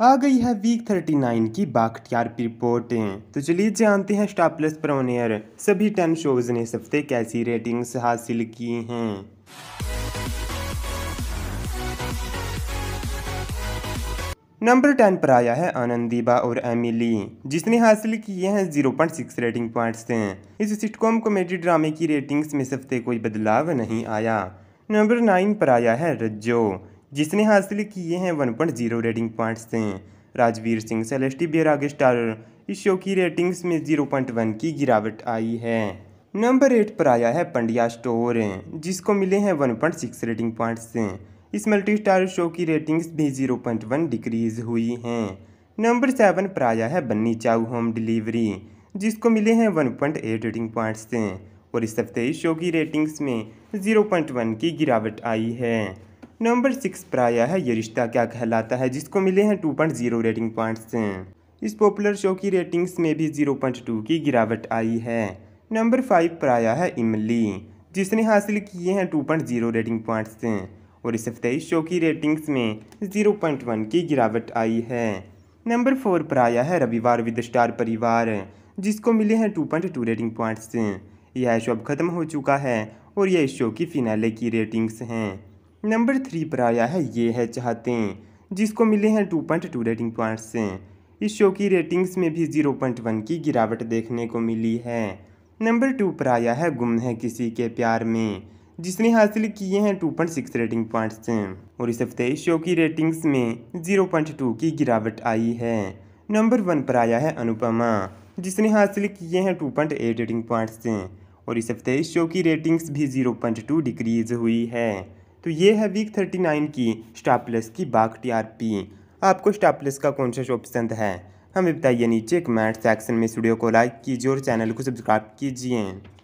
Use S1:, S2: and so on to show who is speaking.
S1: आ गई है वीक 39 की बाख्तियार की रिपोर्टें तो चलिए जानते हैं स्टार प्लस प्रोनियर सभी 10 शोज ने इस हफ्ते कैसी रेटिंग्स हासिल की हैं नंबर टेन पर आया है आनंदीबा और एमिली जिसने हासिल किए हैं zero point six rating points इस सिटकॉम कॉमेडी ड्रामे की रेटिंग्स में इस हफ्ते कोई बदलाव नहीं आया नंबर नाइन पर आया है रज्जो जिसने हासिल किए हैं one point zero rating points से राजवीर सिंह सेलेस्टी बैराग स्टार इस शो की रेटिंग्स में जीरो पॉइंट वन की गिरावट आई है नंबर एट पर आया है पंडिया स्टोर जिसको मिले हैं one point six rating points से इस मल्टी स्टार शो की रेटिंग्स भी जीरो पॉइंट वन डिक्रीज हुई हैं नंबर सेवन पर आया है बन्नी चाऊ होम डिलीवरी जिसको मिले हैं one point eight rating points से और इस हफ्ते इस शो की रेटिंग्स में जीरो पॉइंट वन की गिरावट आई है नंबर सिक्स पर आया है ये रिश्ता क्या कहलाता है जिसको मिले हैं two point zero rating points इस पॉपुलर शो की रेटिंग्स में भी जीरो पॉइंट टू की गिरावट आई है नंबर फाइव पर आया है इमली जिसने हासिल किए हैं two point zero rating points और इस हफ्ते इस शो की रेटिंग्स में जीरो पॉइंट वन की गिरावट आई है नंबर फोर पर आया है रविवार विद स्टार परिवार जिसको मिले हैं two point two rating points यह शो अब ख़त्म हो चुका है और यह इस शो की फिनाले की रेटिंग्स हैं नंबर थ्री पर आया है ये है चाहते हैं जिसको मिले हैं two point two rating points से इस शो की रेटिंग्स में भी जीरो पॉइंट वन की गिरावट देखने को मिली है नंबर टू पर आया है गुम है किसी के प्यार में जिसने हासिल किए हैं two point six rating points और इस हफ्ते इस शो की रेटिंग्स में जीरो पॉइंट टू की गिरावट आई है नंबर वन पर आया है अनुपमा जिसने हासिल किए हैं two point eight rating points और इस हफ्ते इस शो की रेटिंग्स भी जीरो पॉइंट टू डिक्रीज हुई है तो ये है वीक थर्टी नाइन की स्टापलेस की बाघ टी आर पी आपको स्टापलेस का कौन सा शो पसंद है हमें बताइए नीचे कमेंट सेक्शन में स्टूडियो को लाइक कीजिए और चैनल को सब्सक्राइब कीजिए